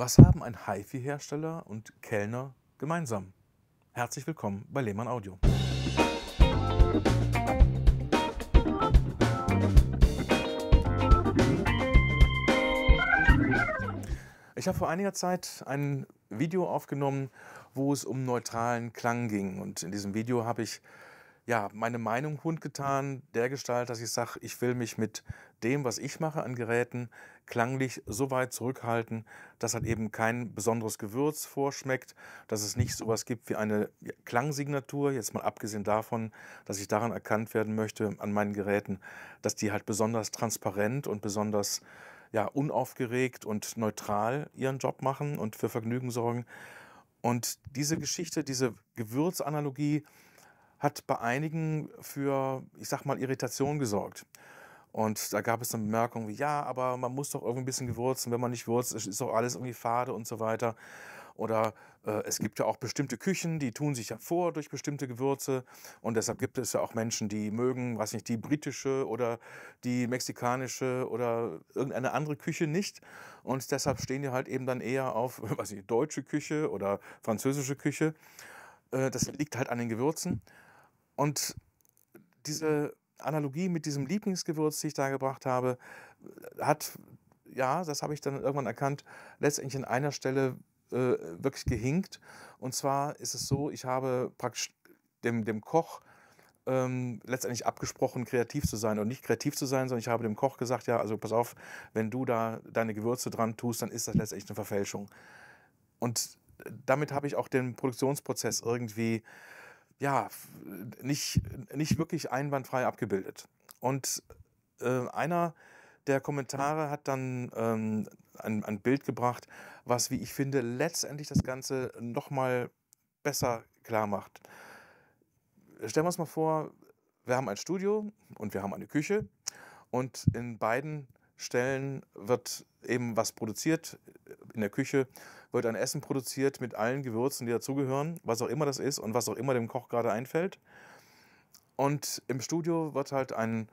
Was haben ein HiFi-Hersteller und Kellner gemeinsam? Herzlich willkommen bei Lehmann Audio. Ich habe vor einiger Zeit ein Video aufgenommen, wo es um neutralen Klang ging. Und in diesem Video habe ich ja, meine Meinung kundgetan, der Gestalt, dass ich sage, ich will mich mit dem, was ich mache an Geräten, klanglich so weit zurückhalten, dass halt eben kein besonderes Gewürz vorschmeckt, dass es nicht sowas gibt wie eine Klangsignatur, jetzt mal abgesehen davon, dass ich daran erkannt werden möchte an meinen Geräten, dass die halt besonders transparent und besonders ja, unaufgeregt und neutral ihren Job machen und für Vergnügen sorgen. Und diese Geschichte, diese Gewürzanalogie hat bei einigen für, ich sag mal, Irritation gesorgt. Und da gab es dann Bemerkungen wie, ja, aber man muss doch irgendwie ein bisschen gewürzen. Wenn man nicht würzt, ist doch alles irgendwie fade und so weiter. Oder äh, es gibt ja auch bestimmte Küchen, die tun sich ja vor durch bestimmte Gewürze. Und deshalb gibt es ja auch Menschen, die mögen, weiß nicht, die britische oder die mexikanische oder irgendeine andere Küche nicht. Und deshalb stehen die halt eben dann eher auf, weiß nicht, deutsche Küche oder französische Küche. Äh, das liegt halt an den Gewürzen. Und diese Analogie mit diesem Lieblingsgewürz, die ich da gebracht habe, äh, hat, ja, das habe ich dann irgendwann erkannt, letztendlich an einer Stelle äh, wirklich gehinkt. Und zwar ist es so, ich habe praktisch dem, dem Koch ähm, letztendlich abgesprochen, kreativ zu sein und nicht kreativ zu sein, sondern ich habe dem Koch gesagt, ja, also pass auf, wenn du da deine Gewürze dran tust, dann ist das letztendlich eine Verfälschung. Und damit habe ich auch den Produktionsprozess irgendwie ja, nicht, nicht wirklich einwandfrei abgebildet. Und äh, einer der Kommentare hat dann ähm, ein, ein, Bild gebracht, was, wie ich finde, letztendlich das Ganze nochmal besser klar macht. Stellen wir uns mal vor, wir haben ein Studio und wir haben eine Küche und in beiden Stellen wird eben was produziert in der Küche wird ein Essen produziert mit allen Gewürzen, die dazugehören, was auch immer das ist und was auch immer dem Koch gerade einfällt. Und im Studio wird halt ein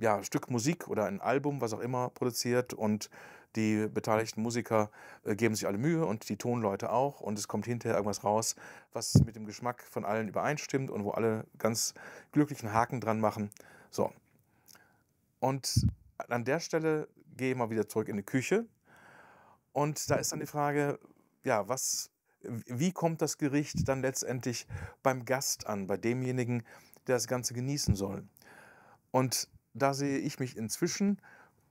ja, Stück Musik oder ein Album, was auch immer, produziert und die beteiligten Musiker äh, geben sich alle Mühe und die Tonleute auch und es kommt hinterher irgendwas raus, was mit dem Geschmack von allen übereinstimmt und wo alle ganz glücklichen Haken dran machen. So. Und an der Stelle gehe ich mal wieder zurück in die Küche und da ist dann die Frage, ja, was, wie kommt das Gericht dann letztendlich beim Gast an, bei demjenigen, der das Ganze genießen soll? Und da sehe ich mich inzwischen,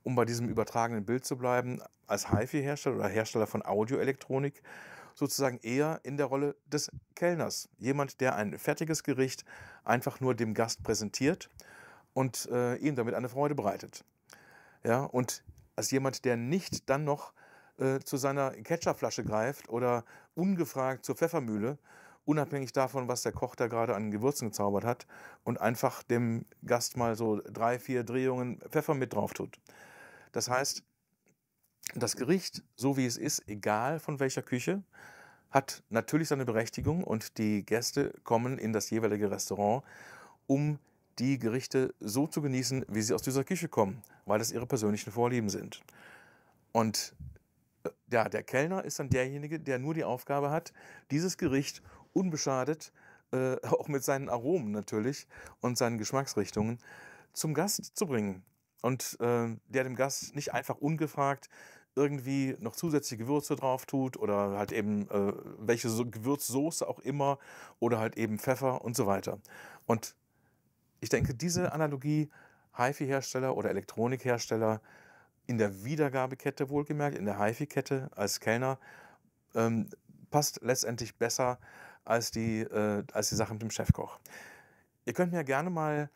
um bei diesem übertragenen Bild zu bleiben, als HIFI-Hersteller oder Hersteller von Audioelektronik sozusagen eher in der Rolle des Kellners. Jemand, der ein fertiges Gericht einfach nur dem Gast präsentiert und äh, ihm damit eine Freude bereitet. Ja, und als jemand, der nicht dann noch äh, zu seiner Ketchupflasche greift oder ungefragt zur Pfeffermühle, unabhängig davon, was der Koch da gerade an Gewürzen gezaubert hat und einfach dem Gast mal so drei, vier Drehungen Pfeffer mit drauf tut. Das heißt, das Gericht, so wie es ist, egal von welcher Küche, hat natürlich seine Berechtigung und die Gäste kommen in das jeweilige Restaurant, um die Gerichte so zu genießen, wie sie aus dieser Küche kommen, weil das ihre persönlichen Vorlieben sind. Und ja, der Kellner ist dann derjenige, der nur die Aufgabe hat, dieses Gericht unbeschadet, äh, auch mit seinen Aromen natürlich und seinen Geschmacksrichtungen, zum Gast zu bringen. Und äh, der dem Gast nicht einfach ungefragt irgendwie noch zusätzliche Gewürze drauf tut oder halt eben äh, welche so Gewürzsoße auch immer oder halt eben Pfeffer und so weiter. Und ich denke, diese Analogie, HIFI-Hersteller oder Elektronikhersteller, in der Wiedergabekette wohlgemerkt, in der HIFI-Kette als Kellner, ähm, passt letztendlich besser als die, äh, als die Sache mit dem Chefkoch. Ihr könnt mir gerne mal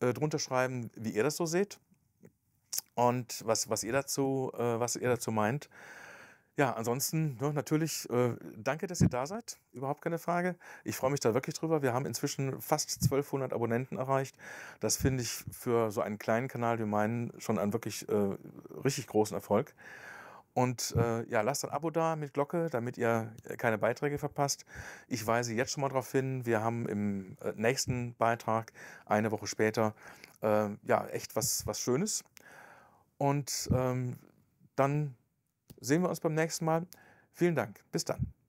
äh, drunter schreiben, wie ihr das so seht und was, was, ihr, dazu, äh, was ihr dazu meint ja, ansonsten ne, natürlich äh, danke, dass ihr da seid. Überhaupt keine Frage. Ich freue mich da wirklich drüber. Wir haben inzwischen fast 1200 Abonnenten erreicht. Das finde ich für so einen kleinen Kanal wie meinen schon einen wirklich äh, richtig großen Erfolg. Und äh, ja, lasst ein Abo da mit Glocke, damit ihr keine Beiträge verpasst. Ich weise jetzt schon mal darauf hin, wir haben im äh, nächsten Beitrag, eine Woche später, äh, ja, echt was, was Schönes. Und ähm, dann sehen wir uns beim nächsten Mal. Vielen Dank. Bis dann.